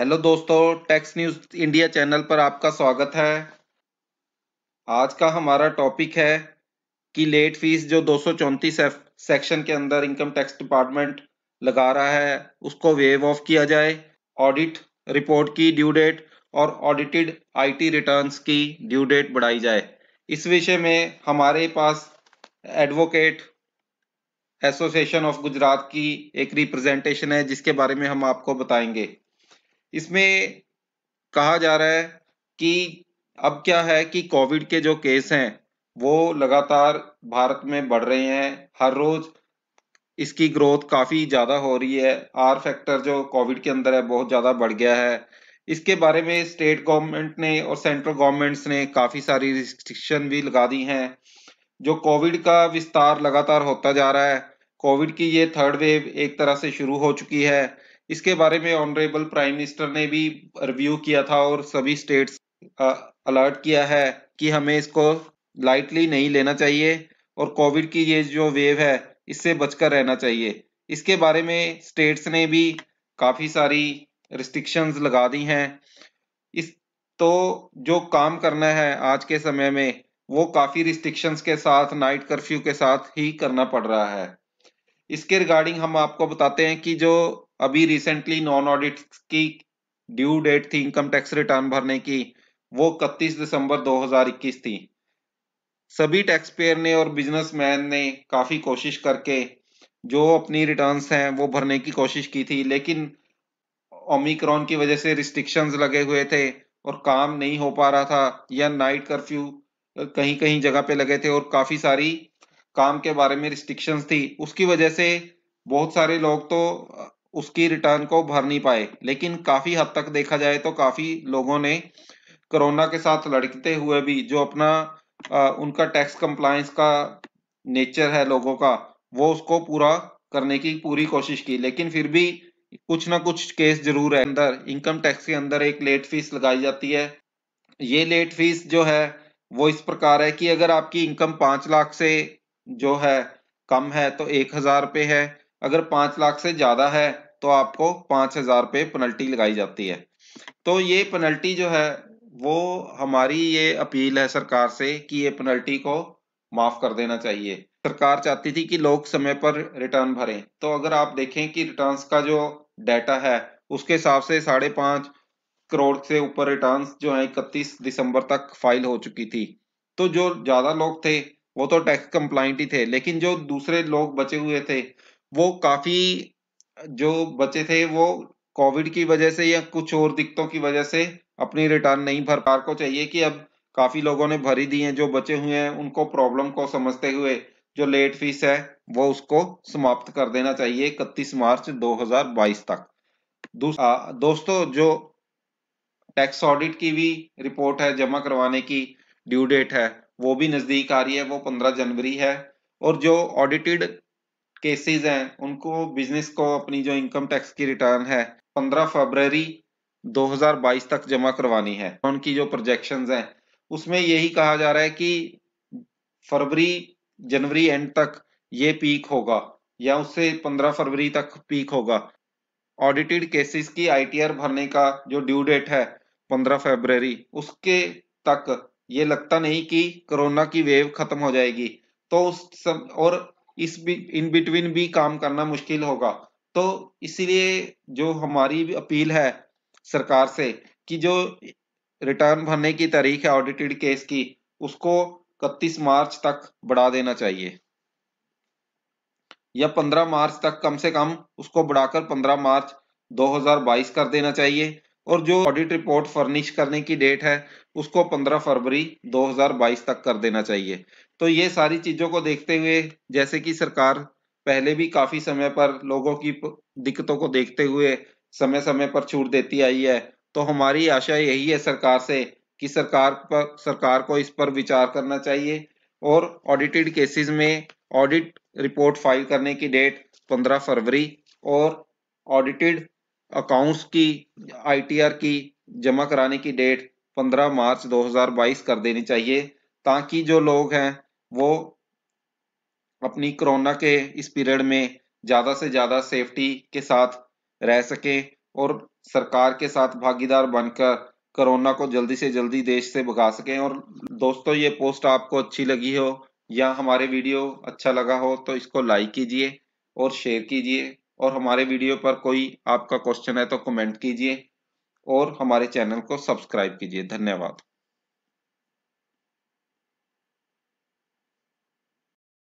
hello दोस्तों takes news India channel पर आपका स्वागत है आज का हमारा टॉपिक है कि लेट फीस जो दो सेक्शन के अंदर इनकम टैक्स डिपार्टमेंट लगा रहा है उसको वेव ऑफ किया जाए ऑडिट रिपोर्ट की ड्यू डेट और ऑडिटेड आईटी रिटर्न्स की ड्यू डेट बढ़ाई जाए इस विषय में हमारे पास एडवोकेट एसोसिएशन ऑफ गुजरात की एक रिप्रेजेंटेशन है जिसके बारे में हम आपको बताएंगे इसमें कहा जा रहा है कि अब क्या है कि कोविड के जो केस हैं वो लगातार भारत में बढ़ रहे हैं हर रोज इसकी ग्रोथ काफ़ी ज़्यादा हो रही है आर फैक्टर जो कोविड के अंदर है बहुत ज़्यादा बढ़ गया है इसके बारे में स्टेट गवर्नमेंट ने और सेंट्रल गवर्नमेंट्स ने काफ़ी सारी रिस्ट्रिक्शन भी लगा दी हैं जो कोविड का विस्तार लगातार होता जा रहा है कोविड की ये थर्ड वेव एक तरह से शुरू हो चुकी है इसके बारे में ऑनरेबल प्राइम मिनिस्टर ने भी रिव्यू किया था और सभी स्टेट्स अलर्ट किया है कि हमें इसको लाइटली नहीं लेना चाहिए और कोविड की ये जो वेव है इससे बचकर रहना चाहिए इसके बारे में स्टेट्स ने भी काफ़ी सारी रिस्ट्रिक्शंस लगा दी हैं इस तो जो काम करना है आज के समय में वो काफ़ी रिस्ट्रिक्शंस के साथ नाइट कर्फ्यू के साथ ही करना पड़ रहा है इसके रिगार्डिंग हम आपको बताते हैं कि जो अभी रिसेंटली नॉन ऑडिट की ड्यू डेट थी इनकम टैक्स रिटर्न भरने की वो 31 दिसंबर 2021 थी सभी टैक्स पेयर ने और बिजनेसमैन ने काफ़ी कोशिश करके जो अपनी रिटर्न्स हैं वो भरने की कोशिश की थी लेकिन ओमिक्रॉन की वजह से रिस्ट्रिक्शंस लगे हुए थे और काम नहीं हो पा रहा था या नाइट कर्फ्यू कहीं कहीं जगह पे लगे थे और काफ़ी सारी काम के बारे में रिस्ट्रिक्शंस थी उसकी वजह से बहुत सारे लोग तो उसकी रिटर्न को भर नहीं पाए लेकिन काफ़ी हद तक देखा जाए तो काफ़ी लोगों ने कोरोना के साथ लड़ते हुए भी जो अपना आ, उनका टैक्स कंप्लायंस का नेचर है लोगों का वो उसको पूरा करने की पूरी कोशिश की लेकिन फिर भी कुछ ना कुछ केस जरूर है अंदर इनकम टैक्स के अंदर एक लेट फीस लगाई जाती है ये लेट फीस जो है वो इस प्रकार है कि अगर आपकी इनकम पांच लाख से जो है कम है तो एक हजार रुपये है अगर पांच लाख से ज़्यादा है तो आपको पांच हजार पे पेनल्टी लगाई जाती है तो ये पेनल्टी जो है वो हमारी ये अपील है सरकार से कि ये पेनल्टी को माफ कर देना चाहिए सरकार चाहती थी कि लोग समय पर रिटर्न भरें तो अगर आप देखें कि रिटर्न का जो डाटा है उसके हिसाब से साढ़े पांच करोड़ से ऊपर रिटर्न जो है इकतीस दिसंबर तक फाइल हो चुकी थी तो जो ज्यादा लोग थे वो तो टैक्स कंप्लाइंट ही थे लेकिन जो दूसरे लोग बचे हुए थे वो काफी जो बचे थे वो कोविड की वजह से या कुछ और दिक्कतों की वजह से अपनी रिटर्न नहीं भर पा को चाहिए कि अब काफी लोगों ने भरी दी है जो बचे हुए हैं उनको प्रॉब्लम को समझते हुए जो लेट फीस है वो उसको समाप्त कर देना चाहिए इकतीस मार्च 2022 तक आ, दोस्तों जो टैक्स ऑडिट की भी रिपोर्ट है जमा करवाने की ड्यू डेट है वो भी नजदीक आ रही है वो 15 जनवरी है और जो ऑडिटेड केसेस हैं उनको बिजनेस को अपनी जो इनकम टैक्स की रिटर्न है 15 फरवरी 2022 तक जमा करवानी है उनकी जो प्रोजेक्शंस हैं उसमें यही कहा जा रहा है कि फरवरी जनवरी एंड तक ये पीक होगा या उससे 15 फरवरी तक पीक होगा ऑडिटेड केसेस की आईटीआर भरने का जो ड्यू डेट है 15 फरवरी उसके तक ये लगता नहीं कि कोरोना की वेव खत्म हो जाएगी तो उस सब और इस इन बिटवीन भी काम करना मुश्किल होगा तो इसीलिए जो हमारी अपील है सरकार से कि जो रिटर्न भरने की तारीख है ऑडिटेड केस की उसको इकतीस मार्च तक बढ़ा देना चाहिए या 15 मार्च तक कम से कम उसको बढ़ाकर 15 मार्च 2022 कर देना चाहिए और जो ऑडिट रिपोर्ट फर्निश करने की डेट है उसको 15 फरवरी 2022 तक कर देना चाहिए तो ये सारी चीज़ों को देखते हुए जैसे कि सरकार पहले भी काफ़ी समय पर लोगों की दिक्कतों को देखते हुए समय समय पर छूट देती आई है तो हमारी आशा यही है सरकार से कि सरकार पर सरकार को इस पर विचार करना चाहिए और ऑडिटेड केसेस में ऑडिट रिपोर्ट फाइल करने की डेट 15 फरवरी और ऑडिटेड अकाउंट्स की आईटीआर की जमा कराने की डेट 15 मार्च 2022 कर देनी चाहिए ताकि जो लोग हैं वो अपनी कोरोना के इस पीरियड में ज़्यादा से ज़्यादा सेफ्टी के साथ रह सके और सरकार के साथ भागीदार बनकर कोरोना को जल्दी से जल्दी देश से भगा सकें और दोस्तों ये पोस्ट आपको अच्छी लगी हो या हमारे वीडियो अच्छा लगा हो तो इसको लाइक कीजिए और शेयर कीजिए और हमारे वीडियो पर कोई आपका क्वेश्चन है तो कमेंट कीजिए और हमारे चैनल को सब्सक्राइब कीजिए धन्यवाद